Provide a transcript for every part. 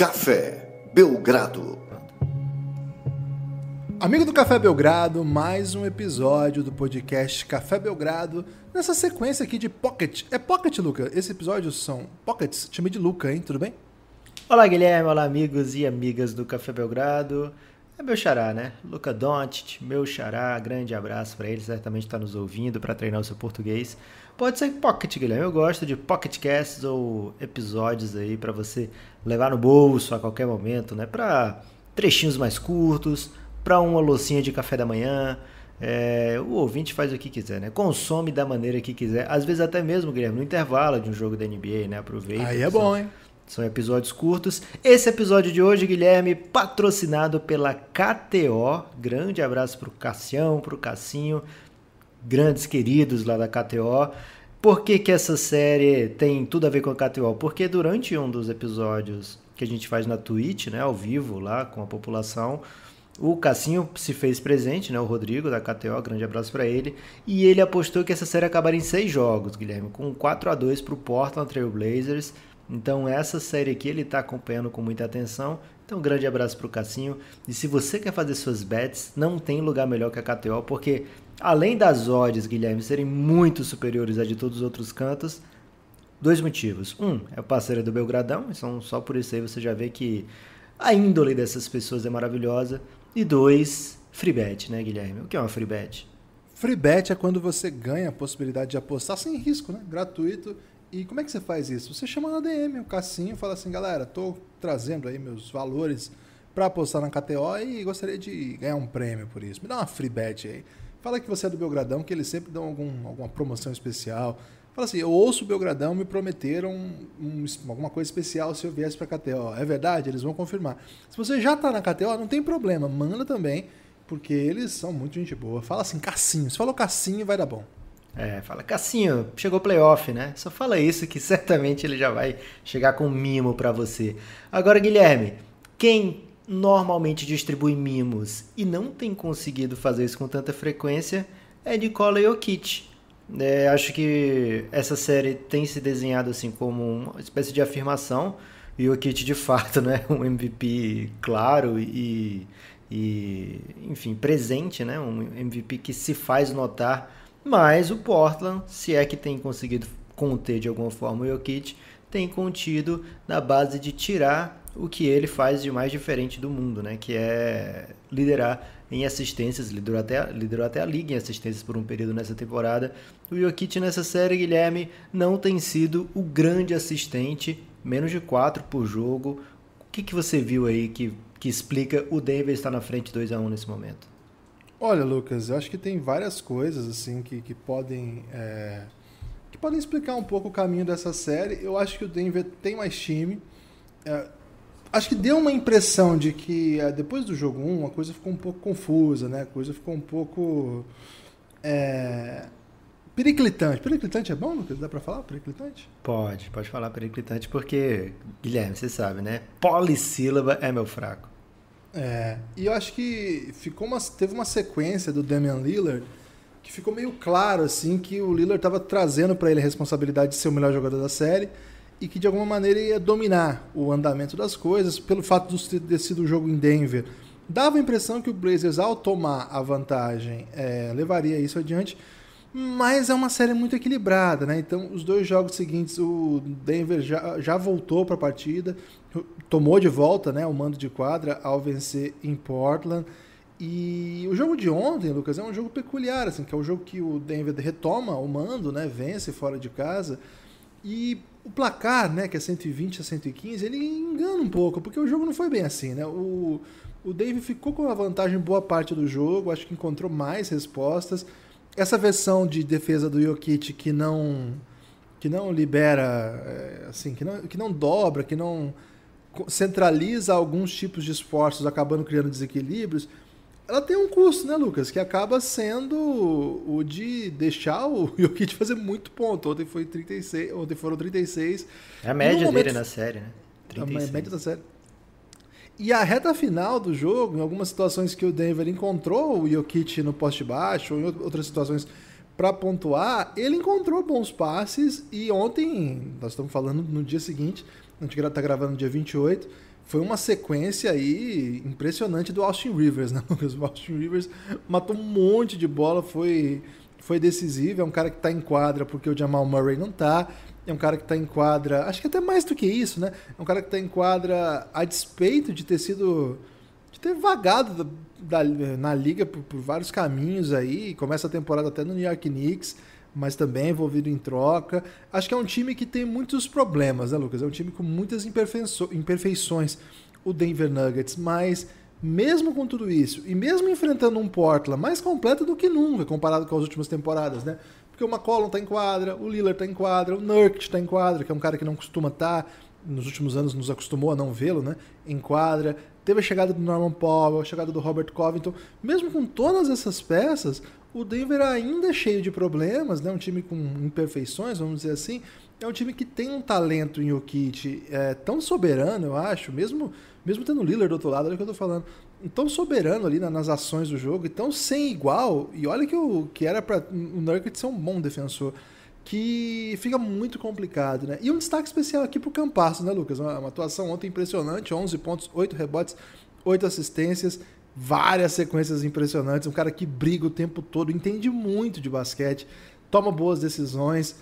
Café Belgrado. Amigo do Café Belgrado, mais um episódio do podcast Café Belgrado, nessa sequência aqui de Pocket. É Pocket, Luca? Esse episódio são Pockets, Chamei de Luca, hein? Tudo bem? Olá, Guilherme, olá, amigos e amigas do Café Belgrado é meu xará, né? Luca Doncic, meu xará, grande abraço para ele, certamente está nos ouvindo para treinar o seu português. Pode ser Pocket, Guilherme, eu gosto de Pocketcasts ou episódios aí para você levar no bolso a qualquer momento, né? Para trechinhos mais curtos, para uma loucinha de café da manhã, é, o ouvinte faz o que quiser, né? Consome da maneira que quiser. Às vezes até mesmo, Guilherme, no intervalo de um jogo da NBA, né? Aproveita. Aí é bom, hein? São episódios curtos. Esse episódio de hoje, Guilherme, patrocinado pela KTO. Grande abraço para o Cassião, o Cassinho, grandes queridos lá da KTO. Por que, que essa série tem tudo a ver com a KTO? Porque durante um dos episódios que a gente faz na Twitch, né, ao vivo lá com a população, o Cassinho se fez presente, né? O Rodrigo da KTO, grande abraço para ele. E ele apostou que essa série acabaria em seis jogos, Guilherme, com 4 a 2 para o Portland Trail Blazers. Então essa série aqui ele está acompanhando com muita atenção. Então um grande abraço para o Cassinho. E se você quer fazer suas bets, não tem lugar melhor que a KTO, porque além das odds, Guilherme, serem muito superiores a de todos os outros cantos, dois motivos. Um, é parceira do Belgradão, então só por isso aí você já vê que a índole dessas pessoas é maravilhosa. E dois, free bet, né, Guilherme? O que é uma free bet? Free bet é quando você ganha a possibilidade de apostar sem risco, né? Gratuito e como é que você faz isso? Você chama na DM o Cassinho fala assim, galera, tô trazendo aí meus valores para apostar na KTO e gostaria de ganhar um prêmio por isso. Me dá uma free bet aí. Fala que você é do Belgradão, que eles sempre dão algum, alguma promoção especial. Fala assim, eu ouço o Belgradão, me prometeram um, alguma coisa especial se eu viesse para KTO. É verdade? Eles vão confirmar. Se você já tá na KTO, não tem problema, manda também, porque eles são muito gente boa. Fala assim, Cassinho. Se falou Cassinho, vai dar bom. É, fala, Cassinho, chegou playoff, né? Só fala isso que certamente ele já vai chegar com mimo para você. Agora, Guilherme, quem normalmente distribui mimos e não tem conseguido fazer isso com tanta frequência é Nikola Jokic. É, acho que essa série tem se desenhado assim como uma espécie de afirmação. E o Kit de fato, né, um MVP claro e, e, enfim, presente, né? Um MVP que se faz notar mas o Portland, se é que tem conseguido conter de alguma forma o Jokic, tem contido na base de tirar o que ele faz de mais diferente do mundo, né? Que é liderar em assistências, liderou até, liderou até a liga em assistências por um período nessa temporada. O Jokic nessa série, Guilherme, não tem sido o grande assistente, menos de 4 por jogo. O que, que você viu aí que, que explica o Denver estar na frente 2 a 1 nesse momento? Olha, Lucas, eu acho que tem várias coisas assim que, que podem é, que podem explicar um pouco o caminho dessa série. Eu acho que o Denver tem mais time. É, acho que deu uma impressão de que é, depois do jogo 1 a coisa ficou um pouco confusa, né? A coisa ficou um pouco é, Periclitante. Periclitante é bom, Lucas? Dá pra falar periclitante? Pode, pode falar periclitante, porque, Guilherme, você sabe, né? Polissílaba é meu fraco. É, e eu acho que ficou uma, teve uma sequência do Damian Lillard que ficou meio claro assim que o Lillard estava trazendo para ele a responsabilidade de ser o melhor jogador da série e que de alguma maneira ia dominar o andamento das coisas pelo fato de ter sido o jogo em Denver. Dava a impressão que o Blazers, ao tomar a vantagem, é, levaria isso adiante, mas é uma série muito equilibrada, né? Então, os dois jogos seguintes, o Denver já, já voltou para a partida, tomou de volta né, o mando de quadra ao vencer em Portland. E o jogo de ontem, Lucas, é um jogo peculiar, assim, que é o jogo que o Denver retoma o mando, né? Vence fora de casa. E o placar, né, que é 120 a 115, ele engana um pouco, porque o jogo não foi bem assim, né? O, o Denver ficou com uma vantagem boa parte do jogo, acho que encontrou mais respostas essa versão de defesa do Jokic que não que não libera, é, assim, que não, que não dobra, que não centraliza alguns tipos de esforços, acabando criando desequilíbrios, ela tem um custo, né, Lucas? Que acaba sendo o de deixar o Jokic fazer muito ponto. Ontem foi 36, ontem foram 36. É a média momento... dele na série, né? 36. É a média da série. E a reta final do jogo, em algumas situações que o Denver encontrou o Jokic no poste baixo, ou em outras situações para pontuar, ele encontrou bons passes e ontem, nós estamos falando no dia seguinte, a gente está gravando no dia 28, foi uma sequência aí impressionante do Austin Rivers, né, O Austin Rivers matou um monte de bola, foi, foi decisivo, é um cara que está em quadra porque o Jamal Murray não está é um cara que está em quadra, acho que até mais do que isso, né? É um cara que está em quadra a despeito de ter sido, de ter vagado da, da, na liga por, por, vários caminhos aí, começa a temporada até no New York Knicks, mas também envolvido em troca. Acho que é um time que tem muitos problemas, né, Lucas? É um time com muitas imperfeições, o Denver Nuggets, mas mesmo com tudo isso, e mesmo enfrentando um Portland mais completo do que nunca, comparado com as últimas temporadas, né? Porque o McCollum está em quadra, o Lillard está em quadra, o Nurkic está em quadra, que é um cara que não costuma estar, tá, nos últimos anos nos acostumou a não vê-lo, né? Em quadra. Teve a chegada do Norman Powell, a chegada do Robert Covington. Mesmo com todas essas peças, o Denver ainda é cheio de problemas, né? Um time com imperfeições, vamos dizer assim. É um time que tem um talento em Kit é, tão soberano, eu acho, mesmo mesmo tendo o Lillard do outro lado, olha o que eu tô falando tão soberano ali nas ações do jogo, e tão sem igual, e olha que, o, que era para o Nurkic ser um bom defensor, que fica muito complicado, né? E um destaque especial aqui pro Campasso, né, Lucas? Uma, uma atuação ontem impressionante, 11 pontos, 8 rebotes, 8 assistências, várias sequências impressionantes, um cara que briga o tempo todo, entende muito de basquete, toma boas decisões.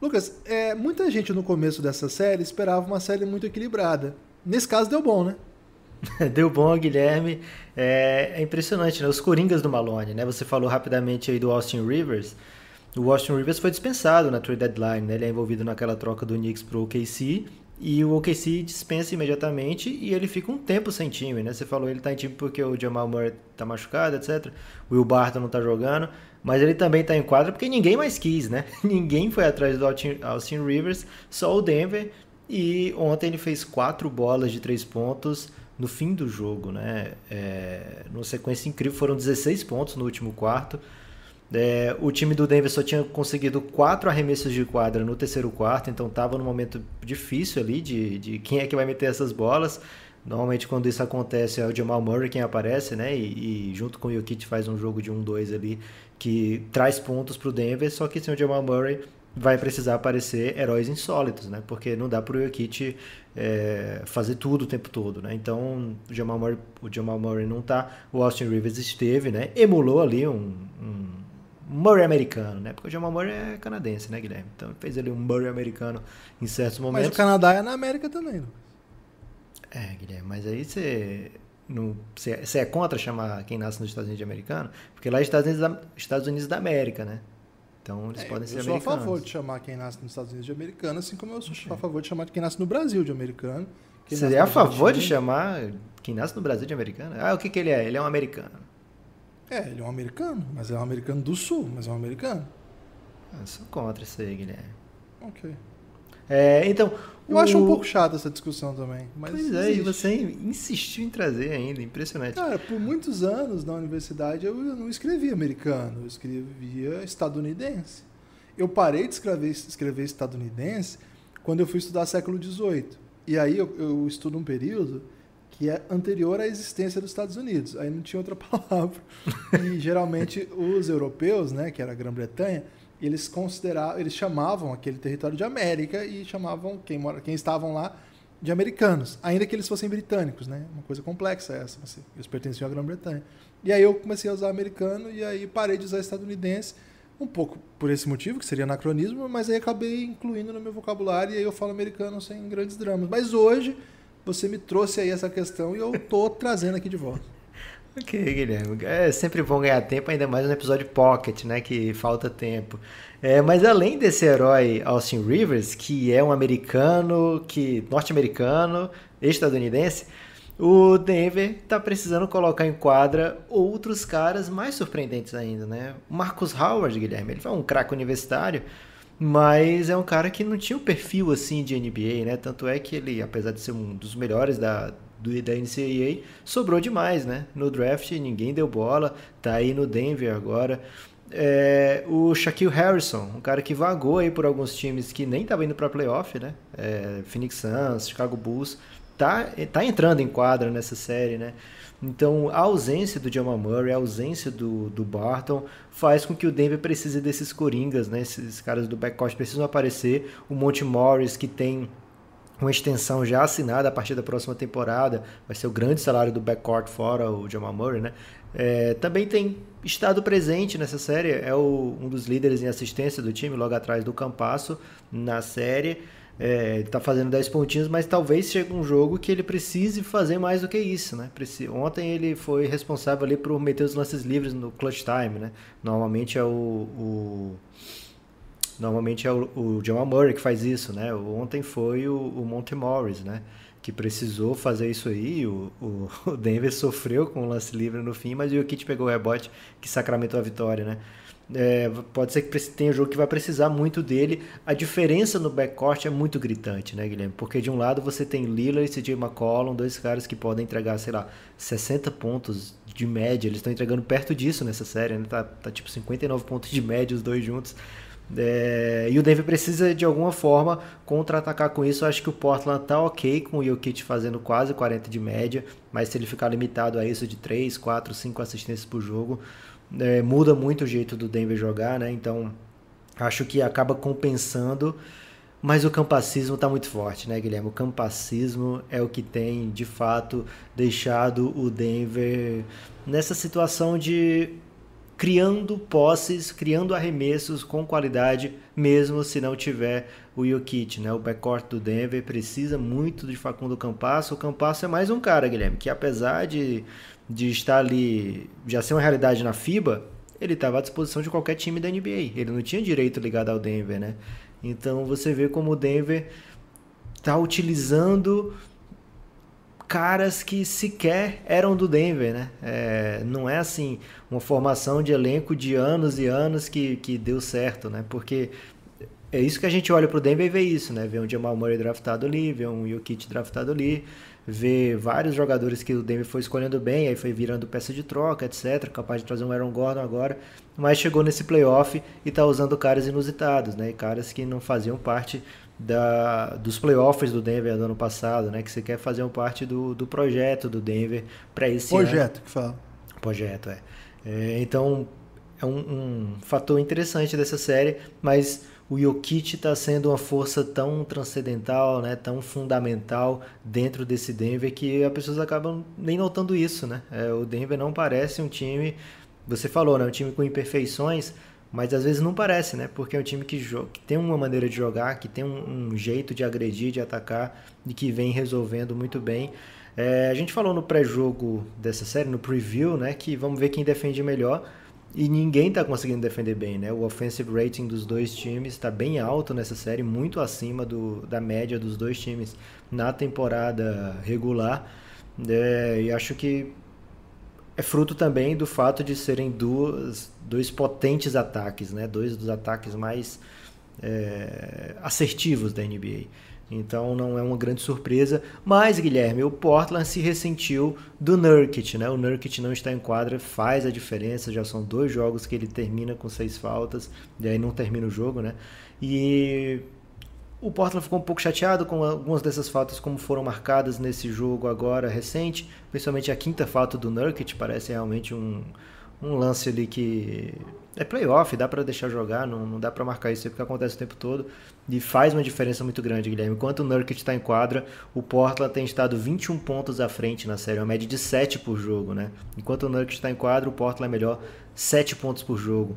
Lucas, é, muita gente no começo dessa série esperava uma série muito equilibrada. Nesse caso deu bom, né? Deu bom, Guilherme. É, é, impressionante, né? Os coringas do Malone, né? Você falou rapidamente aí do Austin Rivers. O Austin Rivers foi dispensado na trade deadline, né? Ele é envolvido naquela troca do Knicks pro OKC e o OKC dispensa imediatamente e ele fica um tempo sem time, né? Você falou ele tá em time porque o Jamal Murray tá machucado, etc. O Will Barton não tá jogando, mas ele também tá em quadra porque ninguém mais quis, né? Ninguém foi atrás do Austin Rivers, só o Denver e ontem ele fez quatro bolas de três pontos no fim do jogo, né? É, numa sequência incrível, foram 16 pontos no último quarto. É, o time do Denver só tinha conseguido quatro arremessos de quadra no terceiro quarto, então estava num momento difícil ali de, de quem é que vai meter essas bolas. Normalmente quando isso acontece é o Jamal Murray quem aparece, né? E, e junto com o Jokic faz um jogo de 1-2 ali que traz pontos para o Denver, só que sem o Jamal Murray vai precisar aparecer heróis insólitos, né? Porque não dá para o Jokic é, fazer tudo o tempo todo, né? Então o Jamal Murray, o Jamal Murray não tá, o Austin Rivers esteve, né? Emulou ali um, um Murray americano, né? Porque o Jamal Murray é canadense, né, Guilherme? Então fez ali um Murray americano em certos momentos. Mas o Canadá é na América também, não? É, Guilherme, mas aí você você é contra chamar quem nasce nos Estados Unidos de americano? Porque lá é Estados Unidos da, Estados Unidos da América, né? Então eles é, podem ser americanos. Eu sou a favor de chamar quem nasce nos Estados Unidos de americano, assim como eu sou okay. a favor de chamar quem nasce no Brasil de americano. Você é a favor de chamar quem nasce no Brasil de americano? Ah, o que, que ele é? Ele é um americano. É, ele é um americano, mas é um americano do sul, mas é um americano. Eu ah, sou contra isso aí, Guilherme. Ok. É, então. Eu o... acho um pouco chato essa discussão também. Mas pois é, e você insistiu em trazer ainda, impressionante. Cara, por muitos anos na universidade eu não escrevia americano, eu escrevia estadunidense. Eu parei de escrever, escrever estadunidense quando eu fui estudar século XVIII. E aí eu, eu estudo um período que é anterior à existência dos Estados Unidos. Aí não tinha outra palavra. E geralmente os europeus, né, que era a Grã-Bretanha, eles consideravam, eles chamavam aquele território de América e chamavam quem mora, quem estavam lá de americanos, ainda que eles fossem britânicos, né? Uma coisa complexa essa, assim. eles pertenciam à Grã-Bretanha. E aí eu comecei a usar americano e aí parei de usar estadunidense, um pouco por esse motivo, que seria anacronismo, mas aí acabei incluindo no meu vocabulário e aí eu falo americano sem grandes dramas. Mas hoje você me trouxe aí essa questão e eu tô trazendo aqui de volta. Ok, Guilherme. É sempre bom ganhar tempo, ainda mais no episódio Pocket, né? Que falta tempo. É, mas além desse herói Austin Rivers, que é um americano, que norte-americano, estadunidense, o Denver está precisando colocar em quadra outros caras mais surpreendentes ainda, né? Marcus Howard, Guilherme, ele foi um craque universitário, mas é um cara que não tinha o um perfil assim de NBA, né? Tanto é que ele, apesar de ser um dos melhores da, do, da NCAA, sobrou demais, né? No draft ninguém deu bola, tá aí no Denver agora. É, o Shaquille Harrison, um cara que vagou aí por alguns times que nem estava indo para playoff, né? É, Phoenix Suns, Chicago Bulls, tá, tá entrando em quadra nessa série, né? Então, a ausência do Jamal Murray, a ausência do, do Barton, faz com que o Denver precise desses coringas, né? Esses caras do backcourt precisam aparecer. O Monte Morris, que tem uma extensão já assinada a partir da próxima temporada, vai ser o grande salário do backcourt fora o Jamal Murray, né? É, também tem estado presente nessa série, é o, um dos líderes em assistência do time, logo atrás do Campasso na série. É, tá fazendo 10 pontinhos, mas talvez chegue um jogo que ele precise fazer mais do que isso, né? Ontem ele foi responsável ali por meter os lances livres no clutch time, né? Normalmente é o, o Normalmente é o, o John Murray que faz isso, né? Ontem foi o, o Monte Morris, né? Que precisou fazer isso aí. O, o, Denver sofreu com o lance livre no fim, mas o Kit pegou o rebote que sacramentou a vitória, né? É, pode ser que tenha um jogo que vai precisar muito dele. A diferença no backcourt é muito gritante, né, Guilherme? Porque de um lado você tem Lillard e CJ McCollum, dois caras que podem entregar, sei lá, 60 pontos de média. Eles estão entregando perto disso nessa série, né? Tá, tá tipo 59 pontos de média os dois juntos. É, e o Denver precisa de alguma forma contra-atacar com isso. Eu acho que o Portland tá ok com o Jokic fazendo quase 40 de média, mas se ele ficar limitado a isso de 3, 4, 5 assistências por jogo, é, muda muito o jeito do Denver jogar, né? Então acho que acaba compensando. Mas o campacismo está muito forte, né, Guilherme? O campacismo é o que tem, de fato, deixado o Denver nessa situação de criando posses, criando arremessos com qualidade, mesmo se não tiver o Jokic, né? O backcourt do Denver precisa muito de Facundo Campasso. O Campasso é mais um cara, Guilherme, que apesar de, de estar ali, já ser uma realidade na FIBA, ele estava à disposição de qualquer time da NBA. Ele não tinha direito ligado ao Denver, né? Então você vê como o Denver está utilizando caras que sequer eram do Denver, né? É, não é assim, uma formação de elenco de anos e anos que, que deu certo, né? Porque é isso que a gente olha para o Denver e vê isso, né? Vê um Jamal Murray draftado ali, vê um Jokic draftado ali, vê vários jogadores que o Denver foi escolhendo bem, aí foi virando peça de troca, etc. Capaz de trazer um Aaron Gordon agora, mas chegou nesse playoff e está usando caras inusitados, né? caras que não faziam parte da, dos playoffs do Denver do ano passado, né? Que você quer fazer um parte do, do projeto do Denver para esse projeto ano. que fala. Projeto, é. É, então é um, um, fator interessante dessa série, mas o Yokichi está sendo uma força tão transcendental, né, tão fundamental dentro desse Denver que as pessoas acabam nem notando isso, né? É, o Denver não parece um time, você falou, né, um time com imperfeições, mas às vezes não parece, né? Porque é um time que, que tem uma maneira de jogar, que tem um, um jeito de agredir, de atacar e que vem resolvendo muito bem. É, a gente falou no pré-jogo dessa série, no preview, né, que vamos ver quem defende melhor. E ninguém está conseguindo defender bem, né? O offensive rating dos dois times está bem alto nessa série, muito acima do, da média dos dois times na temporada regular. É, e acho que é fruto também do fato de serem duas, dois potentes ataques, né? Dois dos ataques mais é, assertivos da NBA. Então não é uma grande surpresa. Mas, Guilherme, o Portland se ressentiu do Nurkit, né? O Nurkit não está em quadra, faz a diferença. Já são dois jogos que ele termina com seis faltas, e aí não termina o jogo, né? E o Portland ficou um pouco chateado com algumas dessas faltas como foram marcadas nesse jogo agora recente, principalmente a quinta falta do Nurkit. parece realmente um, um lance ali que é playoff, dá para deixar jogar, não, não dá para marcar isso porque acontece o tempo todo e faz uma diferença muito grande, Guilherme. Enquanto o Nurkic está em quadra, o Portland tem estado 21 pontos à frente na série, uma média de 7 por jogo, né? Enquanto o Nurkic está em quadra, o Portland é melhor 7 pontos por jogo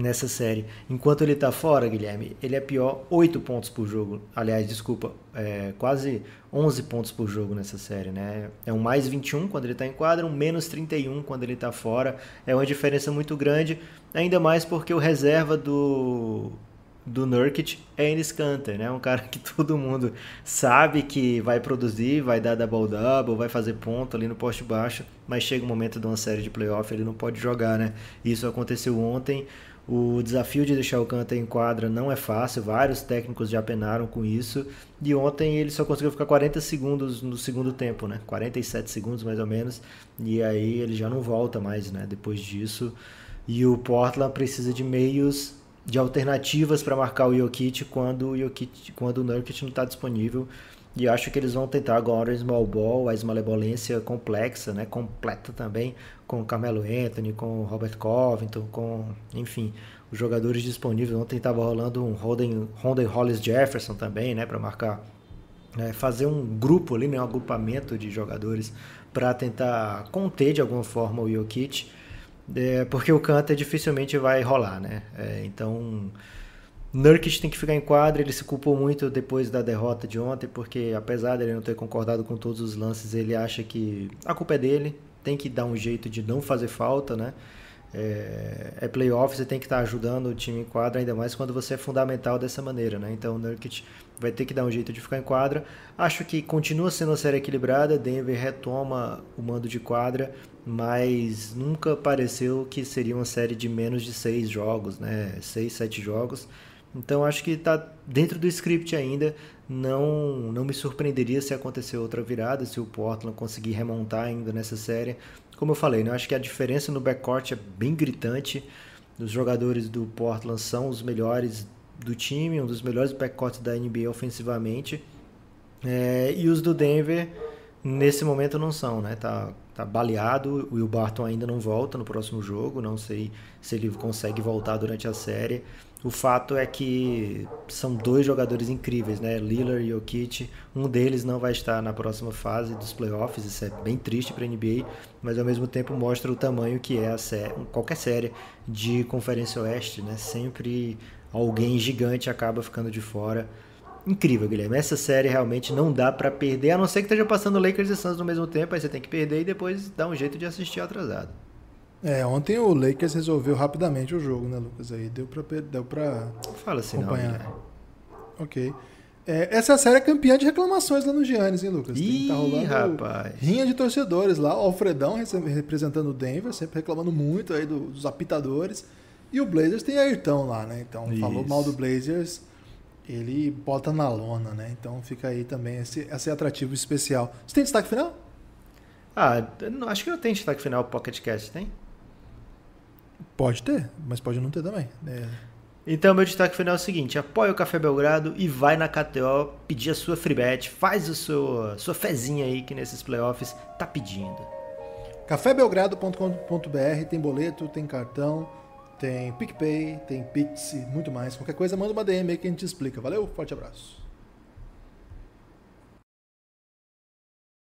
nessa série. Enquanto ele está fora, Guilherme, ele é pior 8 pontos por jogo. Aliás, desculpa, é quase 11 pontos por jogo nessa série, né? É um mais 21 quando ele está em quadra, um menos 31 quando ele está fora. É uma diferença muito grande, ainda mais porque o reserva do do Nurkic é Enes Kanter, né? Um cara que todo mundo sabe que vai produzir, vai dar double-double, vai fazer ponto ali no poste baixo, mas chega o momento de uma série de playoff, ele não pode jogar, né? Isso aconteceu ontem. O desafio de deixar o Kanter em quadra não é fácil, vários técnicos já penaram com isso. E ontem ele só conseguiu ficar 40 segundos no segundo tempo, né? 47 segundos mais ou menos. E aí ele já não volta mais, né? Depois disso. E o Portland precisa de meios de alternativas para marcar o Jokic quando o Jokic, quando o Nurkic não está disponível. E acho que eles vão tentar agora o small ball, a esmalebolência complexa, né, completa também, com o Carmelo Anthony, com o Robert Covington, com, enfim, os jogadores disponíveis. Ontem estava rolando um Holden, Hollis Jefferson também, né, para marcar, né, fazer um grupo ali, né, um agrupamento de jogadores para tentar conter de alguma forma o Jokic, é, porque o canto é dificilmente vai rolar, né, é, então Nurkic tem que ficar em quadra, ele se culpou muito depois da derrota de ontem, porque apesar dele não ter concordado com todos os lances, ele acha que a culpa é dele, tem que dar um jeito de não fazer falta, né? É, é playoff, você tem que estar ajudando o time em quadra, ainda mais quando você é fundamental dessa maneira, né? Então o Nurkic vai ter que dar um jeito de ficar em quadra. Acho que continua sendo uma série equilibrada, Denver retoma o mando de quadra, mas nunca pareceu que seria uma série de menos de seis jogos, né? Seis, sete jogos. Então acho que está dentro do script ainda. Não, não me surpreenderia se acontecer outra virada, se o Portland conseguir remontar ainda nessa série. Como eu falei, né? acho que a diferença no backcourt é bem gritante. Os jogadores do Portland são os melhores do time, um dos melhores backcourts da NBA ofensivamente. É, e os do Denver, nesse momento, não são. Né? Tá, tá baleado, o Will Barton ainda não volta no próximo jogo. Não sei se ele consegue voltar durante a série. O fato é que são dois jogadores incríveis, né? Lillard e Jokic. Um deles não vai estar na próxima fase dos playoffs, isso é bem triste para a NBA, mas ao mesmo tempo mostra o tamanho que é a série, qualquer série de Conferência Oeste, né? Sempre alguém gigante acaba ficando de fora. Incrível, Guilherme. Essa série realmente não dá para perder, a não ser que esteja passando Lakers e Suns no mesmo tempo, aí você tem que perder e depois dá um jeito de assistir atrasado. É, ontem o Lakers resolveu rapidamente o jogo, né, Lucas? Aí deu pra, deu pra Fala assim, acompanhar. Não, ok. É, essa série é campeã de reclamações lá no Giannis, hein, Lucas? Tá Ih, tá rolando rapaz. rinha de torcedores lá. O Alfredão representando o Denver, sempre reclamando muito aí dos apitadores. E o Blazers tem Ayrton lá, né? Então, Isso. falou mal do Blazers, ele bota na lona, né? Então fica aí também esse, esse atrativo especial. Você tem destaque final? Ah, acho que não tem destaque final o Pocket Cast, tem? Pode ter, mas pode não ter também. É... Então, meu destaque final é o seguinte: apoia o Café Belgrado e vai na KTO pedir a sua free bet, faz a sua, sua fezinha aí que nesses playoffs tá pedindo. cafébelgrado.com.br tem boleto, tem cartão, tem PicPay, tem Pix, muito mais. Qualquer coisa, manda uma DM aí que a gente explica. Valeu, forte abraço.